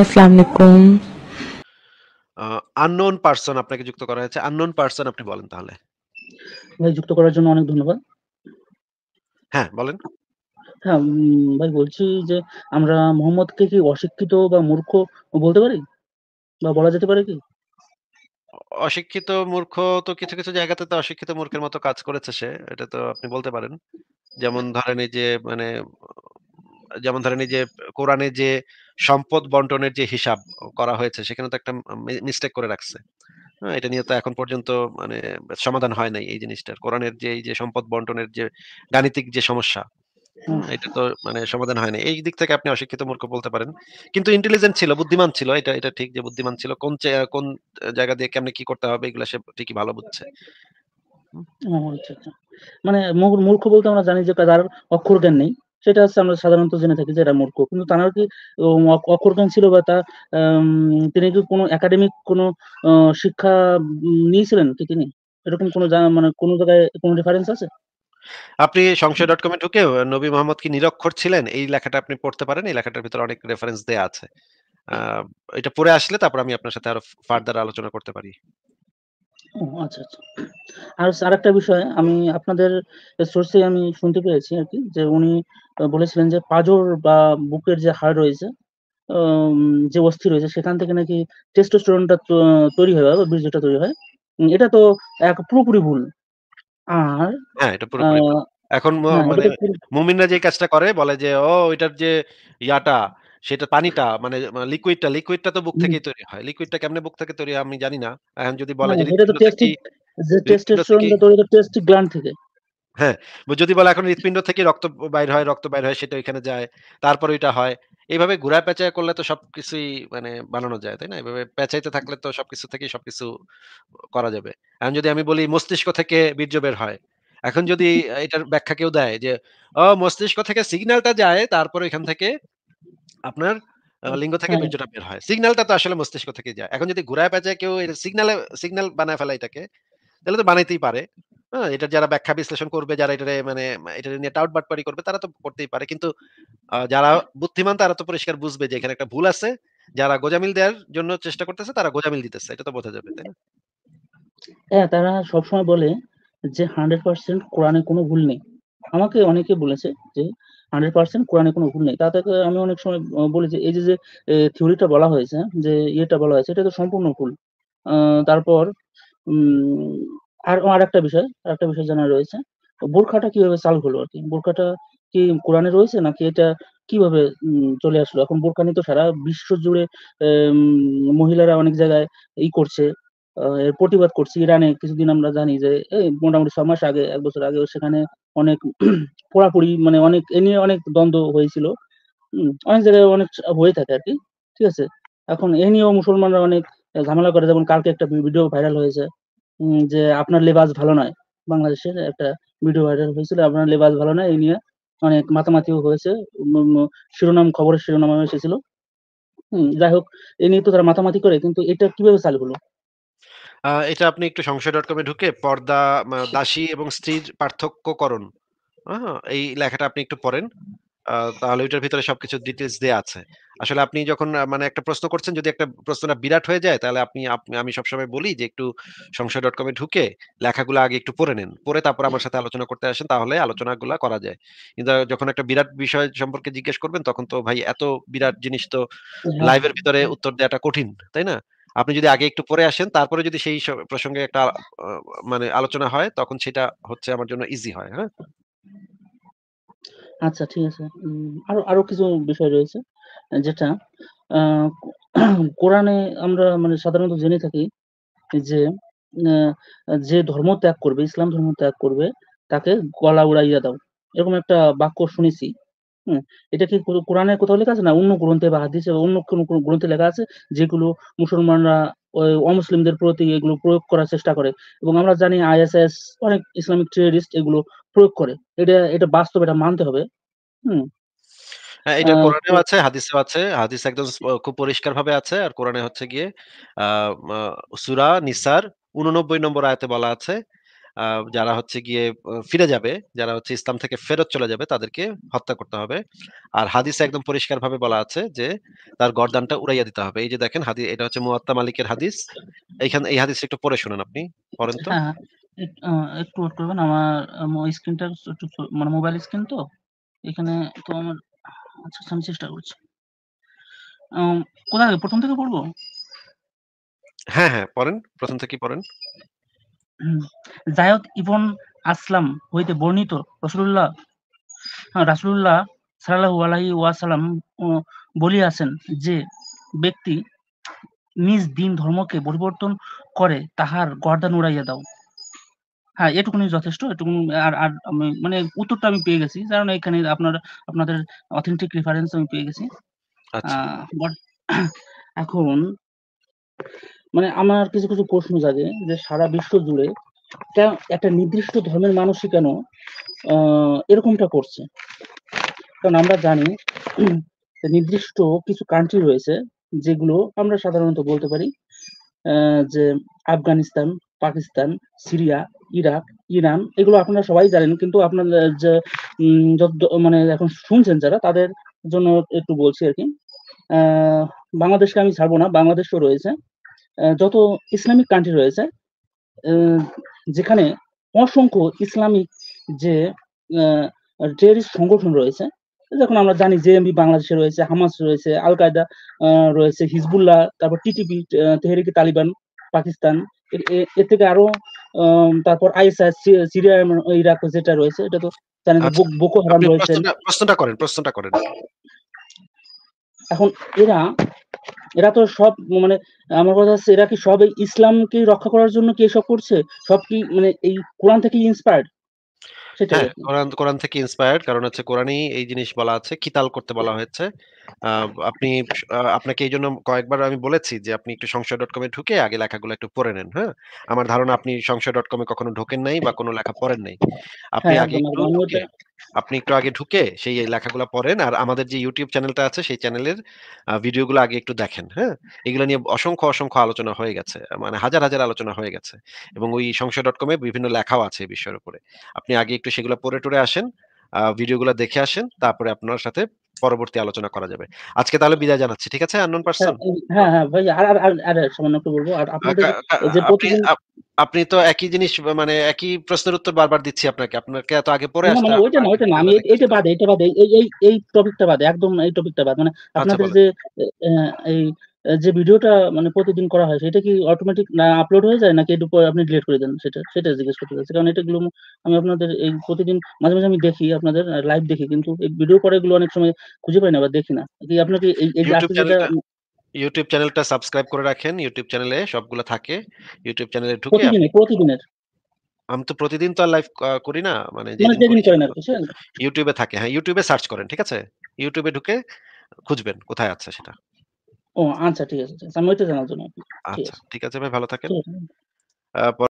Unknown person আপনাকে যুক্ত করা হয়েছে আননোন পারসন আপনি বলেন তাহলে ভাই যুক্ত করার জন্য অনেক ধন্যবাদ হ্যাঁ বলেন হ্যাঁ ভাই বলছি যে আমরা মোহাম্মদকে কি অশিক্ষিত বা মূর্খ বলতে পারি বা বলা যেতে পারে কি অশিক্ষিত মূর্খ তো কিছু কিছু জায়গাতে তো অশিক্ষিত মূর্খের মতো কাজ করেছে সে এটা তো আপনি বলতে পারেন যেমন ধরেন এই যে মানে যেমন ধরেন এই যে কোরআনে যে সম্পদ বন্টনের যে হিসাব করা হয়েছে সেখানে তো একটা মিস্টেক করে রাখছে হ্যাঁ, এটা নিয়ে তো এখন পর্যন্ত মানে সমাধান হয় নাই এই জিনিসটার কোরআনের যে এই যে সম্পদ বন্টনের যে গাণিতিক যে সমস্যা হ্যাঁ, এটা তো মানে সমাধান না এই দিক থেকে আপনি অশিক্ষিত মূর্খ বলতে পারেন কিন্তু ইন্টেলিজেন্ট ছিল বুদ্ধিমান ছিল এটা এটা ঠিক যে বুদ্ধিমান ছিল কোন কোন জায়গা দিয়ে কেমনে কি করতে হবে এগুলা সে ঠিকই ভালো বুঝছে মানে মূর্খ বলতে আমরা জানি যে তার অক্ষর জ্ঞান নেই সেটা হচ্ছে আমরা সাধারণত জেনে থাকি যে এরা মূর্খ কিন্তু তার কি অকর্তন ছিল বা তা তিনি কি কোনো একাডেমিক কোনো শিক্ষা নিয়েছিলেন কি তিনি এরকম কোনো মানে কোনো জায়গায় কোনো রেফারেন্স আছে আপনি সংশয় ডট কমে ঢুকে নবী মোহাম্মদ কি নিরক্ষর ছিলেন এই লেখাটা আপনি পড়তে পারেন এই লেখাটার ভিতরে অনেক রেফারেন্স দেয়া আছে এটা পড়ে আসলে তারপর আমি আপনার সাথে আরো ফার্দার আলোচনা করতে পারি আচ্ছা আচ্ছা আর একটা বিষয় আমি আপনাদের সোর্সে আমি শুনতে পেয়েছি আর কি যে উনি বলেছিলেন যে পাজর বা বুকের যে হাড় রয়েছে যে অস্থি রয়েছে সেখান থেকে নাকি টেস্টোস্টেরনটা তৈরি হয় বা বীর্যটা তৈরি হয় এটা তো এক পুরোপুরি ভুল আর হ্যাঁ এটা পুরোপুরি এখন হ্যাঁ, মানে মুমিনরা যে কাজটা করে বলে যে ও এটার যে ইয়াটা সেটা পানিটা মানে লিকুইডটা মানে লিকুইডটা তো বুক থেকেই তৈরি হয় লিকুইডটা কেমনে বুক থেকে তৈরি হয় আমি জানি না এখন যদি বলা যায় এটা তো যদি যে টেস্টোস্টেরনটা তৈরি তো টেস্ট গ্ল্যান্ড থেকে হ্যাঁ যদি বলা এখন হৃৎপিণ্ড থেকে রক্ত বাইর হয় রক্ত বাইর হয় সেটা ওইখানে যায় তারপর ওইটা হয় এইভাবে ঘোরা পেঁচায় করলে তো সবকিছুই মানে বানানো যায় তাই না এইভাবে পেঁচাইতে থাকলে তো সবকিছু থেকে সবকিছু করা যাবে এখন যদি আমি বলি মস্তিষ্ক থেকে বীর্য বের হয় এখন যদি এটার ব্যাখ্যা কেউ দেয় যে ও মস্তিষ্ক থেকে সিগন্যালটা যায় তারপর এখান থেকে আপনার লিঙ্গ থেকে হ্যাঁ। বীর্যটা বের হয় সিগন্যালটা তো আসলে মস্তিষ্ক থেকে যায় এখন যদি ঘুরায় পেঁচায় কেউ সিগন্যালে সিগন্যাল বানায় ফেলে এটাকে তাহলে তো বানাইতেই পারে হ্যাঁ এটার যারা ব্যাখ্যা বিশ্লেষণ করবে যারা এটা মানে এটা নিয়ে টাউট বাটপারি করবে তারা তো করতেই পারে কিন্তু যারা বুদ্ধিমান তারা তো পরিষ্কার বুঝবে যে এখানে একটা ভুল আছে যারা গোজামিল দেওয়ার জন্য চেষ্টা করতেছে তারা গোজামিল দিতেছে এটা তো বোঝা যাবে তাই না হ্যাঁ তারা সবসময় বলে যে হান্ড্রেড পার্সেন্ট কোরআনে কোনো ভুল নেই আমাকে অনেকে বলেছে যে হান্ড্রেড পার্সেন্ট কোরআনে কোনো ভুল নেই তাতে আমি অনেক সময় বলি যে এই যে যে থিওরিটা বলা হয়েছে যে ইয়েটা বলা হয়েছে এটা তো সম্পূর্ণ ভুল তারপর আর আর একটা বিষয় আর একটা বিষয় জানা রয়েছে বোরখাটা কিভাবে চাল হলো আর কি বোরখাটা কি কোরআনে রয়েছে নাকি এটা কিভাবে চলে আসলো এখন বোরখা নিয়ে তো সারা বিশ্ব জুড়ে মহিলারা অনেক জায়গায় ই করছে প্রতিবাদ করছে ইরানে কিছুদিন আমরা জানি যে মোটামুটি ছ মাস আগে এক বছর আগে সেখানে অনেক পোড়াপুরি মানে অনেক এ নিয়ে অনেক দ্বন্দ্ব হয়েছিল অনেক জায়গায় অনেক হয়ে থাকে আর কি ঠিক আছে এখন এ নিয়েও মুসলমানরা অনেক ঝামেলা করে যেমন কালকে একটা ভিডিও ভাইরাল হয়েছে যে আপনার লেবাস ভালো নয় বাংলাদেশের একটা ভিডিও ভাইরাল হয়েছিল আপনার লেবাস ভালো নয় এই নিয়ে অনেক মাতামাতিও হয়েছে শিরোনাম খবরের শিরোনামে এসেছিল যাই হোক এ নিয়ে তো তারা মাতামাতি করে কিন্তু এটা কিভাবে চালু হলো এটা আপনি একটু সংশয় ডট কমে ঢুকে পর্দা দাসী এবং স্ত্রীর পার্থক্যকরণ এই লেখাটা আপনি একটু পড়েন তাহলে ওইটার ভিতরে সবকিছু ডিটেলস দেওয়া আছে আসলে আপনি যখন মানে একটা প্রশ্ন করছেন যদি একটা প্রশ্নটা বিরাট হয়ে যায় তাহলে আপনি আমি সবসময় বলি যে একটু সংশয় ডট কমে ঢুকে লেখাগুলো আগে একটু পড়ে নেন পড়ে তারপর আমার সাথে আলোচনা করতে আসেন তাহলে আলোচনাগুলো করা যায় কিন্তু যখন একটা বিরাট বিষয় সম্পর্কে জিজ্ঞেস করবেন তখন তো ভাই এত বিরাট জিনিস তো লাইভের হ্যাঁ। ভিতরে উত্তর দেওয়াটা কঠিন তাই না আপনি যদি আগে একটু পরে আসেন তারপরে যদি সেই প্রসঙ্গে একটা মানে আলোচনা হয় তখন সেটা হচ্ছে আমার জন্য ইজি হয় হ্যাঁ আচ্ছা ঠিক আছে আরো আরো কিছু বিষয় রয়েছে যেটা কোরআনে আমরা মানে সাধারণত জেনে থাকি যে যে ধর্ম ত্যাগ করবে ইসলাম ধর্ম ত্যাগ করবে তাকে গলা উড়াইয়া দাও এরকম একটা বাক্য শুনেছি এটা কি কোরআনে কোথাও লেখা আছে না অন্য গ্রন্থে বা হাদিসে বা অন্য কোনো গ্রন্থে লেখা আছে যেগুলো মুসলমানরা অমুসলিমদের প্রতি এগুলো প্রয়োগ করার চেষ্টা করে এবং আমরা জানি আইএসএস অনেক ইসলামিক টেরিস্ট এগুলো প্রয়োগ করে এটা এটা বাস্তব এটা মানতে হবে হুম হ্যাঁ, এটা কোরআনেও আছে হাদিসেও আছে হাদিস একদম খুব পরিষ্কার ভাবে আছে আর কোরআনে হচ্ছে গিয়ে সুরা নিসার উননব্বই নম্বর আয়াতে বলা আছে যারা হচ্ছে গিয়ে ফিরে যাবে যারা হচ্ছে ইসলাম থেকে ফেরত চলে যাবে তাদেরকে হত্যা করতে হবে আর হাদিসে একদম পরিষ্কার ভাবে বলা আছে যে তার গরদানটা উড়াইয়া দিতে হবে এই যে দেখেন হাদিস এটা হচ্ছে মুয়াত্তা মালিকের হাদিস এইখান এই হাদিস একটু পড়ে শুনেন আপনি পড়েন তো হ্যাঁ, একটু ওয়েট করবেন আমার স্ক্রিনটা একটু মানে মোবাইল স্ক্রিন তো এখানে তো আমার আচ্ছা, আচ্ছা আমি চেষ্টা করছি কোথায় প্রথম থেকে পড়বো হ্যাঁ হ্যাঁ পড়েন প্রথম থেকে পড়েন জায়দ ইবন আসলাম হইতে বর্ণিত রসুল্লাহ রাসুল্লাহ সাল্লাহ আলাহি ওয়াসালাম বলিয়াছেন যে ব্যক্তি নিজ দিন ধর্মকে পরিবর্তন করে তাহার গর্দান উড়াইয়া দাও হ্যাঁ এটুকুনি যথেষ্ট এটুকু আর আর মানে উত্তরটা আমি পেয়ে গেছি কারণ এখানে আপনার আপনাদের অথেন্টিক রেফারেন্স আমি পেয়ে গেছি আচ্ছা। এখন মানে আমার কিছু কিছু প্রশ্ন জাগে যে সারা বিশ্ব জুড়ে একটা নির্দিষ্ট ধর্মের মানুষই কেন এরকমটা করছে কারণ আমরা জানি নির্দিষ্ট কিছু কান্ট্রি রয়েছে যেগুলো আমরা সাধারণত বলতে পারি যে Afghanistan Pakistan Syria Iraq Iran এগুলো আপনারা সবাই জানেন কিন্তু আপনাদের যে যত মানে এখন শুনছেন যারা তাদের জন্য একটু বলছি আর কি বাংলাদেশকে আমি ছাড়বো না বাংলাদেশও রয়েছে যত ইসলামিক কান্ট্রি রয়েছে যেখানে অসংখ্য ইসলামিক যে টেরিস্ট সংগঠন রয়েছে যখন আমরা জানি জেএমবি বাংলাদেশে রয়েছে হামাস রয়েছে আল কায়দা রয়েছে হিজবুল্লাহ তারপর টিটিপি তেহরিকি তালিবান পাকিস্তান এর থেকে আরো তারপর আইএসআই সিরিয়া ইরাক যেটা রয়েছে এটা তো জানেন আচ্ছা। বোকো হারাম রয়েছে প্রশ্নটা করেন প্রশ্নটা করেন এখন এরা এরা তো সব মানে আমার কথা হচ্ছে এরা কি সব এই ইসলামকে রক্ষা করার জন্য কি এসব করছে সব কি মানে এই কোরআন থেকে ইন্সপায়ার্ড হ্যাঁ, কোরআন কোরআন থেকে ইন্সপায়ার্ড কারণ হচ্ছে কোরআনই এই জিনিস বলা আছে কিতাল করতে বলা হয়েছে আপনি আপনাকে এই জন্য কয়েকবার আমি বলেছি যে আপনি একটু সংশয় ডট কমে ঢুকে আগে লেখাগুলো একটু পড়ে নেন হ্যাঁ আমার ধারণা আপনি সংশয় ডট কমে কখনো ঢোকেন নাই বা কোনো লেখা পড়েন নাই আপনি হ্যাঁ, আগে একটু আপনি একটু আগে ঢুকে সেই লেখাগুলো পড়েন আর আমাদের যে ইউটিউব চ্যানেলটা আছে সেই চ্যানেলের ভিডিওগুলো আগে একটু দেখেন হ্যাঁ এগুলো নিয়ে অসংখ্য অসংখ্য আলোচনা হয়ে গেছে মানে হাজার হাজার আলোচনা হয়ে গেছে এবং ওই সংশয় ডট কমে বিভিন্ন লেখাও আছে এই বিষয়ের উপরে আপনি আগে একটু সেগুলো পড়ে টরে আসেন ভিডিওগুলো দেখে আসেন তারপরে আপনার সাথে পরবর্তী আলোচনা করা যাবে আজকে তাহলে বিদায় জানাচ্ছি ঠিক আছে আননোন পারসন হ্যাঁ হ্যাঁ, হ্যাঁ হ্যাঁ ভাই বলবো আর যে প্রতিদিন আপনি তো একই জিনিস মানে একই প্রশ্নের উত্তর বারবার দিচ্ছি আপনাকে আপনাকে এত আগে পরে আসতে না ওইটা না ওইটা না আমি এইটা বাদে এইটা বাদে এই এই এই টপিকটা বাদে একদম এই টপিকটা বাদে মানে আচ্ছা, আপনাদের যে এই যে ভিডিওটা মানে প্রতিদিন করা হয় সেটা কি অটোমেটিক না আপলোড হয়ে যায় নাকি এটুকু আপনি ডিলিট করে দেন সেটা সেটা জিজ্ঞেস করতে চাচ্ছি কারণ এটাগুলো আমি আপনাদের এই প্রতিদিন মাঝে মাঝে আমি দেখি আপনাদের লাইভ দেখি কিন্তু এই ভিডিও পরে এগুলো অনেক সময় খুঁজে পাই না বা দেখি না কি কি এই এই ইউটিউব চ্যানেলটা সাবস্ক্রাইব করে রাখেন ইউটিউব চ্যানেলে সবগুলো থাকে ইউটিউব চ্যানেলে ঢুকে প্রতিদিনের আমি তো প্রতিদিন তো লাইভ করি না মানে ইউটিউবে মানে থাকে হ্যাঁ ইউটিউবে সার্চ করেন ঠিক আছে ইউটিউবে ঢুকে খুঁজবেন কোথায় আছে সেটা ও আচ্ছা ঠিক আছে আমি ওইটা জানার জন্য আচ্ছা ঠিক আছে ভাই ভালো থাকেন